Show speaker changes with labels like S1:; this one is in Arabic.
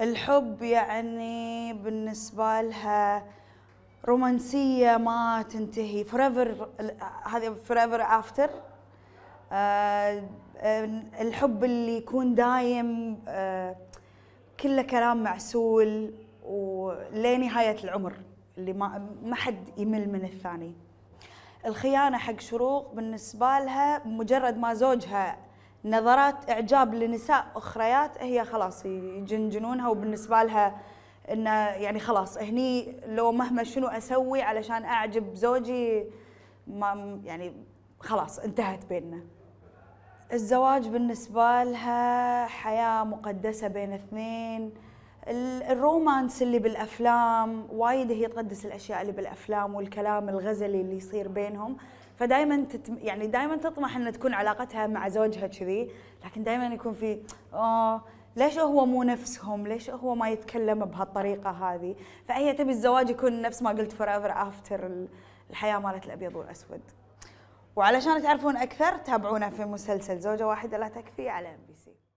S1: الحب يعني بالنسبة لها رومانسية ما تنتهي forever هذا forever after آه، آه، الحب اللي يكون دايم آه، كله كلام معسول ولنهاية العمر اللي ما ما حد يمل من الثاني الخيانة حق شروق بالنسبة لها مجرد ما زوجها نظرات اعجاب لنساء اخريات هي خلاص يجنجنونها وبالنسبه لها انه يعني خلاص هني لو مهما شنو اسوي علشان اعجب زوجي ما يعني خلاص انتهت بيننا الزواج بالنسبة لها حياة مقدسة بين اثنين الرومانس اللي بالأفلام وايد هي تقدس الأشياء اللي بالأفلام والكلام الغزلي اللي يصير بينهم فدائما تتم يعني دائما تطمح ان تكون علاقتها مع زوجها كذي لكن دائما يكون في اه ليش هو مو نفسهم ليش هو ما يتكلم بهالطريقه هذه فهي تبي الزواج يكون نفس ما قلت فور ايفر افتر الحياه مالت الابيض والاسود وعلشان تعرفون اكثر تابعونا في مسلسل زوجه واحده لا تكفي على ام بي سي